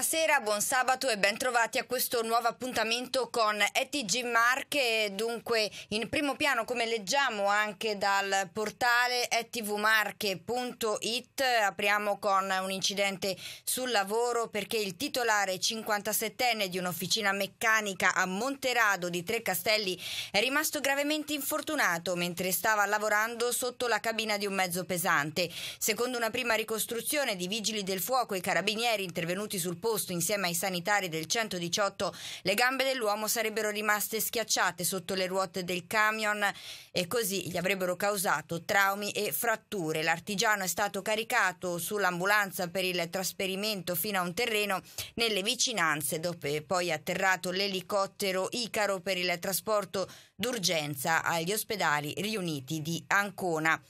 Buonasera, buon sabato e bentrovati a questo nuovo appuntamento con ETG Marche. Dunque, in primo piano, come leggiamo anche dal portale etvmarche.it, apriamo con un incidente sul lavoro perché il titolare 57enne di un'officina meccanica a Monterado di Tre Castelli è rimasto gravemente infortunato mentre stava lavorando sotto la cabina di un mezzo pesante. Secondo una prima ricostruzione di vigili del fuoco e carabinieri intervenuti sul posto, posto insieme ai sanitari del 118, le gambe dell'uomo sarebbero rimaste schiacciate sotto le ruote del camion e così gli avrebbero causato traumi e fratture. L'artigiano è stato caricato sull'ambulanza per il trasferimento fino a un terreno nelle vicinanze, dove poi è atterrato l'elicottero Icaro per il trasporto d'urgenza agli ospedali riuniti di Ancona.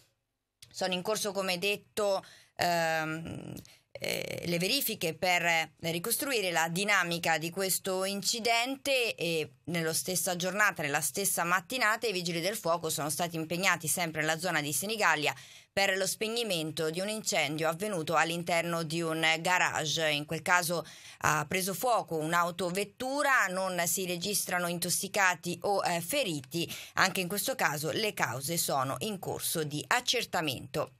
Sono in corso, come detto, ehm, eh, le verifiche per eh, ricostruire la dinamica di questo incidente e nella stessa giornata, nella stessa mattinata, i vigili del fuoco sono stati impegnati sempre nella zona di Senigallia per lo spegnimento di un incendio avvenuto all'interno di un garage. In quel caso ha preso fuoco un'autovettura, non si registrano intossicati o eh, feriti. Anche in questo caso le cause sono in corso di accertamento.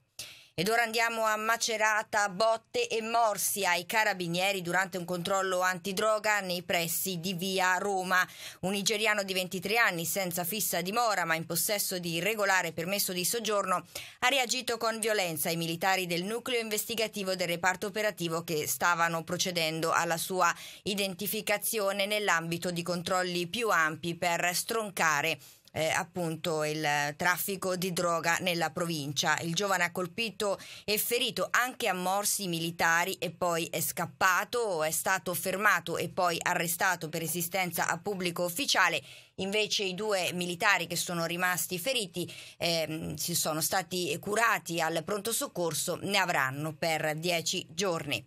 Ed ora andiamo a Macerata, botte e morsi ai carabinieri durante un controllo antidroga nei pressi di via Roma. Un nigeriano di 23 anni, senza fissa dimora ma in possesso di regolare permesso di soggiorno, ha reagito con violenza ai militari del nucleo investigativo del reparto operativo che stavano procedendo alla sua identificazione nell'ambito di controlli più ampi per stroncare eh, appunto il traffico di droga nella provincia. Il giovane ha colpito e ferito anche a morsi militari e poi è scappato, è stato fermato e poi arrestato per resistenza a pubblico ufficiale. Invece i due militari che sono rimasti feriti eh, si sono stati curati al pronto soccorso, ne avranno per dieci giorni.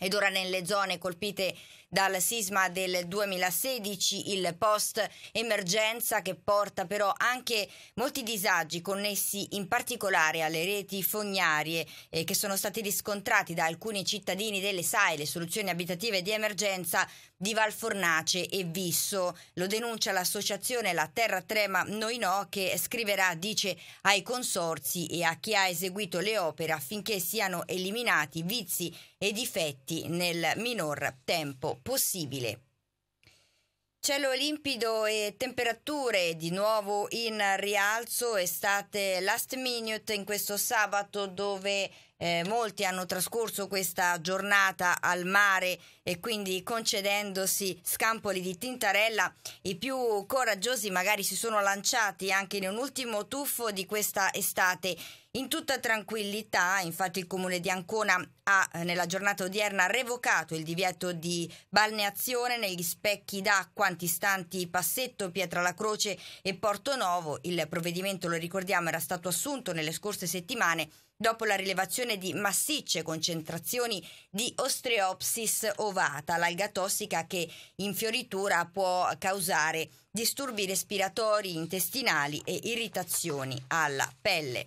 Ed ora nelle zone colpite dal sisma del 2016, il post-emergenza che porta però anche molti disagi connessi in particolare alle reti fognarie eh, che sono stati riscontrati da alcuni cittadini delle SAE, le soluzioni abitative di emergenza di Valfornace e Visso. Lo denuncia l'associazione La Terra Trema Noi No che scriverà, dice, ai consorzi e a chi ha eseguito le opere affinché siano eliminati vizi e difetti nel minor tempo possibile. Cielo limpido e temperature di nuovo in rialzo, estate last minute in questo sabato dove eh, molti hanno trascorso questa giornata al mare e quindi concedendosi scampoli di tintarella, i più coraggiosi magari si sono lanciati anche in un ultimo tuffo di questa estate. In tutta tranquillità, infatti, il comune di Ancona ha eh, nella giornata odierna revocato il divieto di balneazione negli specchi d'acqua antistanti Passetto, Pietra la Croce e Porto Novo. Il provvedimento, lo ricordiamo, era stato assunto nelle scorse settimane dopo la rilevazione di massicce concentrazioni di Ostreopsis ovata, l'alga tossica che in fioritura può causare disturbi respiratori intestinali e irritazioni alla pelle.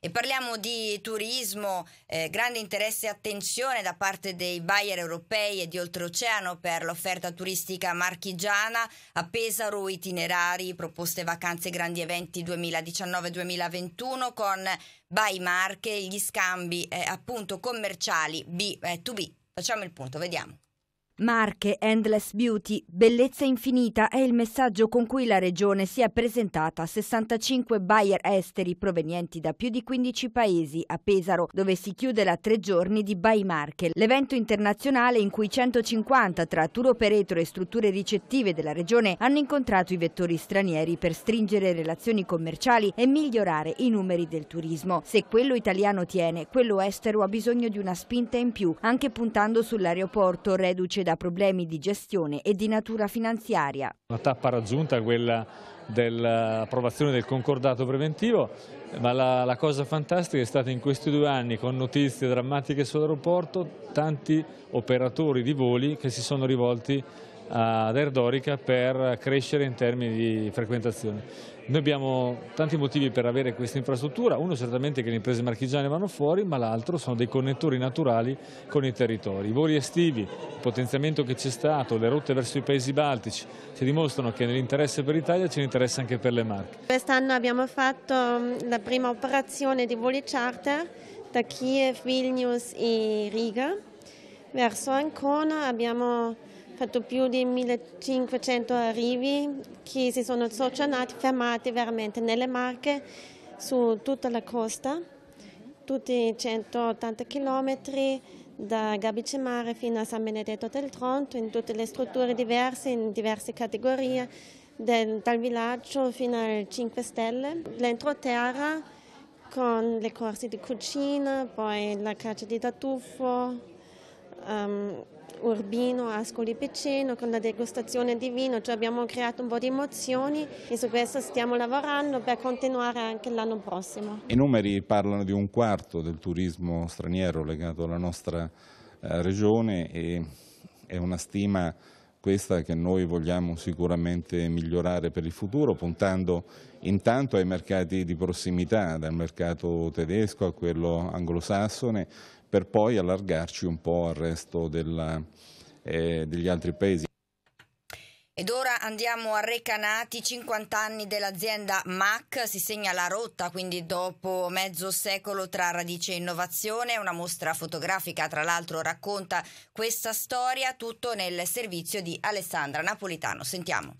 E parliamo di turismo, eh, grande interesse e attenzione da parte dei buyer europei e di oltreoceano per l'offerta turistica marchigiana, a Pesaro itinerari, proposte vacanze grandi eventi 2019-2021 con by Marche, gli scambi eh, appunto commerciali B2B. Eh, Facciamo il punto, vediamo. Marche, Endless Beauty, bellezza infinita è il messaggio con cui la regione si è presentata a 65 buyer esteri provenienti da più di 15 paesi a Pesaro, dove si chiude la tre giorni di Buy Marche, l'evento internazionale in cui 150 tra tour operator e strutture ricettive della regione hanno incontrato i vettori stranieri per stringere relazioni commerciali e migliorare i numeri del turismo. Se quello italiano tiene, quello estero ha bisogno di una spinta in più, anche puntando sull'aeroporto reduce da problemi di gestione e di natura finanziaria. La tappa raggiunta è quella dell'approvazione del concordato preventivo, ma la, la, cosa fantastica è stata in questi due anni, con notizie drammatiche sull'aeroporto, tanti operatori di voli che si sono rivolti ad Erdorica per crescere in termini di frequentazione. Noi abbiamo tanti motivi per avere questa infrastruttura, uno certamente che le imprese marchigiane vanno fuori, ma l'altro sono dei connettori naturali con i territori. I voli estivi, il potenziamento che c'è stato, le rotte verso i paesi baltici, ci dimostrano che nell'interesse per l'Italia c'è l'interesse anche per le Marche. Quest'anno abbiamo fatto mm, la prima operazione di voli charter da Kiev, Vilnius e Riga. Verso Ancona abbiamo fatto più di 1500 arrivi che si sono soggiornati, fermati veramente nelle Marche su tutta la costa, tutti i 180 chilometri, da Gabice Mare fino a San Benedetto del Tronto, in tutte le strutture diverse, in diverse categorie, del, dal villaggio fino al 5 Stelle, l'entroterra con le corse di cucina, poi la caccia di tartufo, um, Urbino Ascoli Piceno con la degustazione di vino, cioè abbiamo creato un po' di emozioni e su questo stiamo lavorando per continuare anche l'anno prossimo. I numeri parlano di un quarto del turismo straniero legato alla nostra eh, regione e è una stima questa che noi vogliamo sicuramente migliorare per il futuro, puntando intanto ai mercati di prossimità, dal mercato tedesco a quello anglosassone per poi allargarci un po' al resto della, eh, degli altri paesi. Ed ora andiamo a Recanati, 50 anni dell'azienda MAC, si segna la rotta, quindi dopo mezzo secolo tra radice e innovazione, una mostra fotografica tra l'altro racconta questa storia, tutto nel servizio di Alessandra Napolitano. Sentiamo.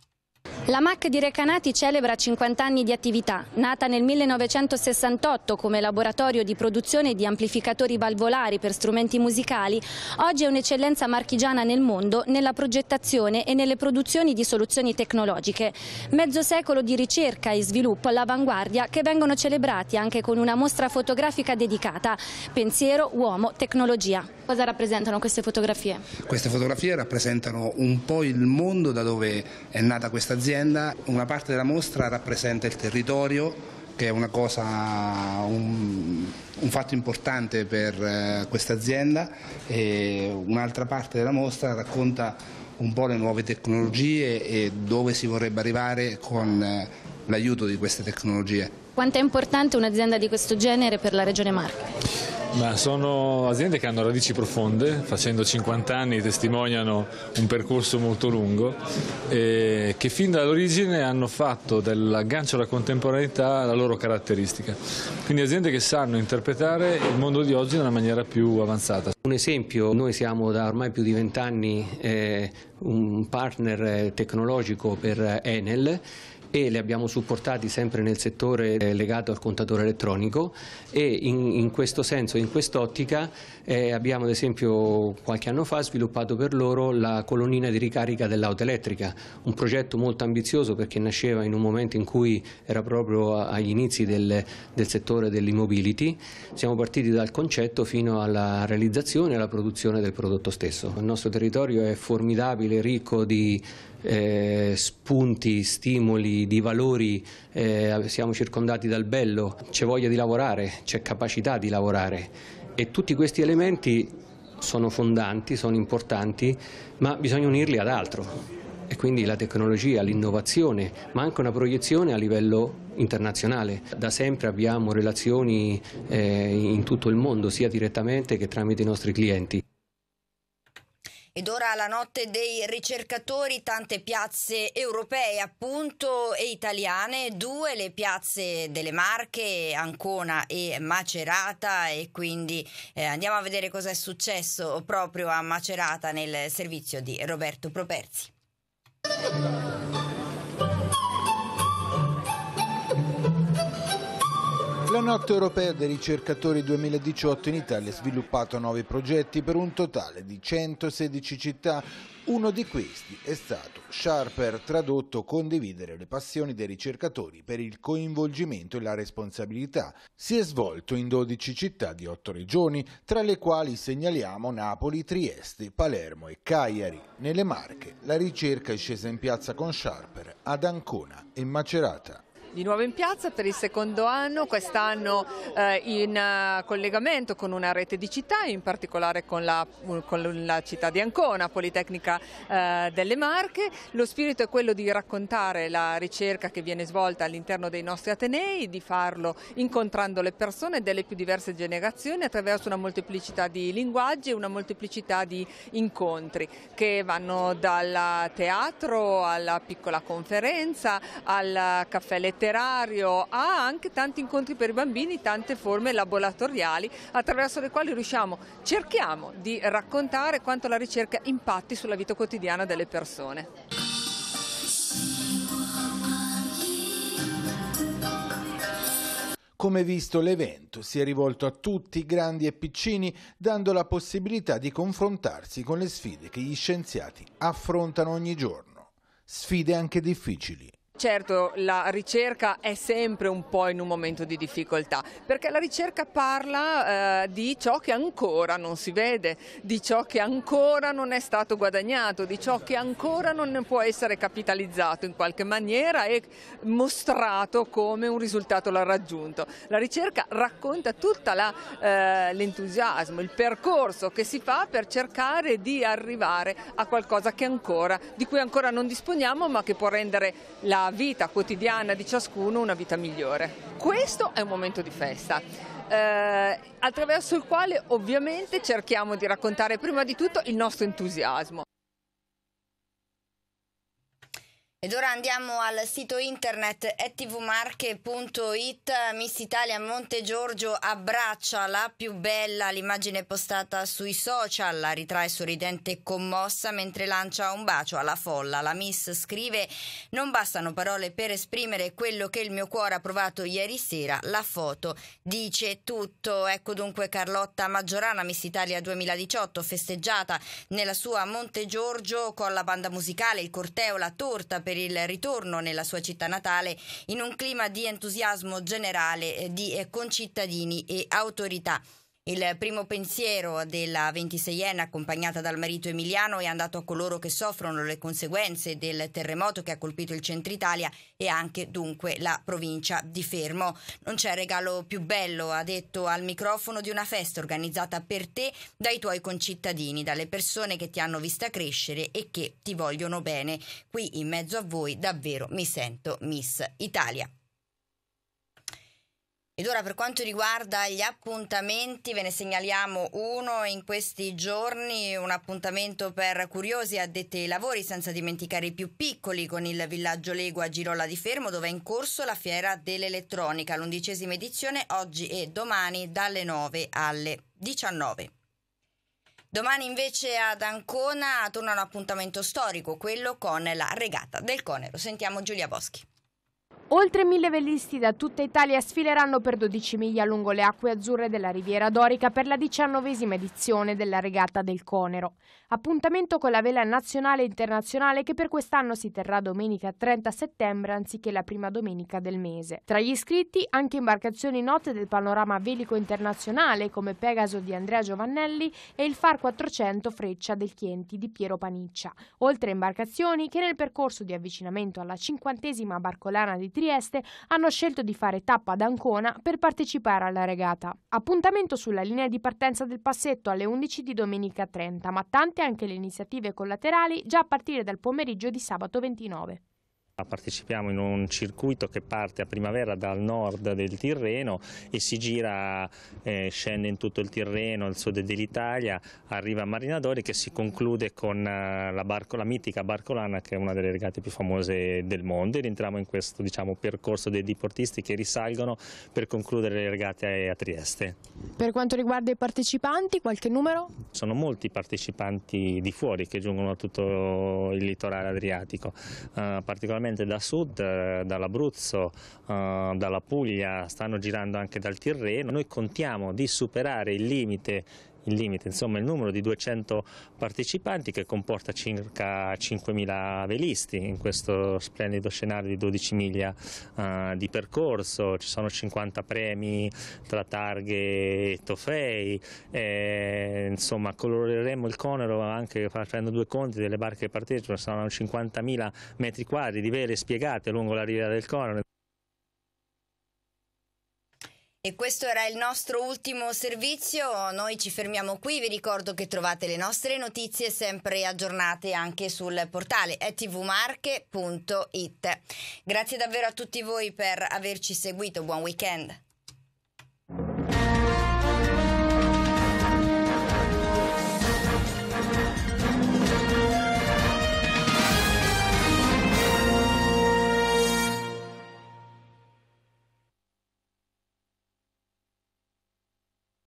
La MAC di Recanati celebra 50 anni di attività. Nata nel 1968 come laboratorio di produzione di amplificatori valvolari per strumenti musicali, oggi è un'eccellenza marchigiana nel mondo nella progettazione e nelle produzioni di soluzioni tecnologiche. Mezzo secolo di ricerca e sviluppo all'avanguardia che vengono celebrati anche con una mostra fotografica dedicata. Pensiero, uomo, tecnologia. Cosa rappresentano queste fotografie? Queste fotografie rappresentano un po' il mondo da dove è nata questa azienda, una parte della mostra rappresenta il territorio che è una cosa, un, un fatto importante per eh, questa azienda un'altra parte della mostra racconta un po' le nuove tecnologie e dove si vorrebbe arrivare con eh, l'aiuto di queste tecnologie. Quanto è importante un'azienda di questo genere per la Regione Marche? Ma sono aziende che hanno radici profonde, facendo 50 anni testimoniano un percorso molto lungo, che fin dall'origine hanno fatto dell'aggancio alla contemporaneità la loro caratteristica. Quindi aziende che sanno interpretare il mondo di oggi in una maniera più avanzata. Un esempio, noi siamo da ormai più di vent'anni eh, un partner tecnologico per Enel e li abbiamo supportati sempre nel settore eh, legato al contatore elettronico e in, in questo senso, in quest'ottica, eh, abbiamo ad esempio qualche anno fa sviluppato per loro la colonnina di ricarica dell'auto elettrica, un progetto molto ambizioso perché nasceva in un momento in cui era proprio agli inizi del, del settore dell'immobility, siamo partiti dal concetto fino alla realizzazione e alla produzione del prodotto stesso. Il nostro territorio è formidabile, ricco di eh, spunti, stimoli, di valori, eh, siamo circondati dal bello, c'è voglia di lavorare, c'è capacità di lavorare e tutti questi elementi sono fondanti, sono importanti, ma bisogna unirli ad altro e quindi la tecnologia, l'innovazione, ma anche una proiezione a livello internazionale. Da sempre abbiamo relazioni eh, in tutto il mondo, sia direttamente che tramite i nostri clienti. Ed ora la notte dei ricercatori, tante piazze europee appunto e italiane, due le piazze delle Marche, Ancona e Macerata e quindi eh, andiamo a vedere cosa è successo proprio a Macerata nel servizio di Roberto Properzi. La notte europea dei ricercatori 2018 in Italia ha sviluppato nove progetti per un totale di 116 città. Uno di questi è stato Sharper, tradotto condividere le passioni dei ricercatori per il coinvolgimento e la responsabilità. Si è svolto in 12 città di 8 regioni, tra le quali segnaliamo Napoli, Trieste, Palermo e Cagliari. Nelle Marche la ricerca è scesa in piazza con Sharper ad Ancona e Macerata di nuovo in piazza per il secondo anno, quest'anno eh, in uh, collegamento con una rete di città, in particolare con la, con la città di Ancona, Politecnica eh, delle Marche. Lo spirito è quello di raccontare la ricerca che viene svolta all'interno dei nostri Atenei, di farlo incontrando le persone delle più diverse generazioni attraverso una molteplicità di linguaggi e una molteplicità di incontri che vanno dal teatro alla piccola conferenza al caffè letterario letterario, ha anche tanti incontri per i bambini, tante forme laboratoriali attraverso le quali riusciamo, cerchiamo di raccontare quanto la ricerca impatti sulla vita quotidiana delle persone. Come visto l'evento si è rivolto a tutti, grandi e piccini, dando la possibilità di confrontarsi con le sfide che gli scienziati affrontano ogni giorno. Sfide anche difficili. Certo, la ricerca è sempre un po' in un momento di difficoltà, perché la ricerca parla eh, di ciò che ancora non si vede, di ciò che ancora non è stato guadagnato, di ciò che ancora non può essere capitalizzato in qualche maniera e mostrato come un risultato l'ha raggiunto. La ricerca racconta tutto eh, l'entusiasmo, il percorso che si fa per cercare di arrivare a qualcosa ancora, di cui ancora non disponiamo ma che può rendere la vita quotidiana di ciascuno una vita migliore. Questo è un momento di festa. Eh, attraverso il quale ovviamente cerchiamo di raccontare prima di tutto il nostro entusiasmo. Ed ora andiamo al sito internet etvmarche.it. Miss Italia Monte Giorgio abbraccia la più bella, l'immagine postata sui social, la ritrae sorridente e commossa mentre lancia un bacio alla folla. La Miss scrive non bastano parole per esprimere quello che il mio cuore ha provato ieri sera, la foto dice tutto. Ecco dunque Carlotta Maggiorana, Miss Italia 2018, festeggiata nella sua Monte Giorgio con la banda musicale, il corteo, la torta per il ritorno nella sua città natale in un clima di entusiasmo generale eh, di eh, concittadini e autorità. Il primo pensiero della 26enne accompagnata dal marito Emiliano è andato a coloro che soffrono le conseguenze del terremoto che ha colpito il centro Italia e anche dunque la provincia di Fermo. Non c'è regalo più bello, ha detto al microfono di una festa organizzata per te dai tuoi concittadini, dalle persone che ti hanno vista crescere e che ti vogliono bene. Qui in mezzo a voi davvero mi sento Miss Italia. Ed ora per quanto riguarda gli appuntamenti, ve ne segnaliamo uno in questi giorni, un appuntamento per curiosi addetti ai lavori, senza dimenticare i più piccoli, con il villaggio Lego a Girolla di Fermo, dove è in corso la fiera dell'elettronica, l'undicesima edizione oggi e domani dalle 9 alle 19. Domani invece ad Ancona torna un appuntamento storico, quello con la regata del Conero. Sentiamo Giulia Boschi. Oltre mille velisti da tutta Italia sfileranno per 12 miglia lungo le acque azzurre della Riviera Dorica per la diciannovesima edizione della Regata del Conero. Appuntamento con la vela nazionale e internazionale che per quest'anno si terrà domenica 30 settembre anziché la prima domenica del mese. Tra gli iscritti anche imbarcazioni note del panorama velico internazionale come Pegaso di Andrea Giovannelli e il Far 400 Freccia del Chienti di Piero Paniccia, oltre a imbarcazioni che nel percorso di avvicinamento alla cinquantesima barcolana di Trieste hanno scelto di fare tappa ad Ancona per partecipare alla regata. Appuntamento sulla linea di partenza del passetto alle 11 di domenica 30, ma tante anche le iniziative collaterali già a partire dal pomeriggio di sabato 29. Partecipiamo in un circuito che parte a primavera dal nord del Tirreno e si gira, eh, scende in tutto il Tirreno, al sud dell'Italia, arriva a Marinadori che si conclude con eh, la, barco, la, mitica Barcolana che è una delle regate più famose del mondo e rientriamo in questo diciamo, percorso dei diportisti che risalgono per concludere le regate a, Trieste. Per quanto riguarda i partecipanti, qualche numero? Sono molti i partecipanti di fuori che giungono a tutto il litorale adriatico, eh, particolarmente direttamente da sud, eh, dall'Abruzzo, eh, dalla Puglia, stanno girando anche dal Tirreno. Noi contiamo di superare il limite il limite, insomma il numero di 200 partecipanti che comporta circa 5.000 velisti in questo splendido scenario di 12 miglia uh, di percorso, ci sono 50 premi tra targhe e trofei, eh, insomma coloreremo il Conero anche facendo due conti delle barche che partecipano, saranno 50.000 metri quadri di vele spiegate lungo la riviera del Conero. E questo era il nostro ultimo servizio, noi ci fermiamo qui, vi ricordo che trovate le nostre notizie sempre aggiornate anche sul portale tvmarche.it. Grazie davvero a tutti voi per averci seguito, buon weekend!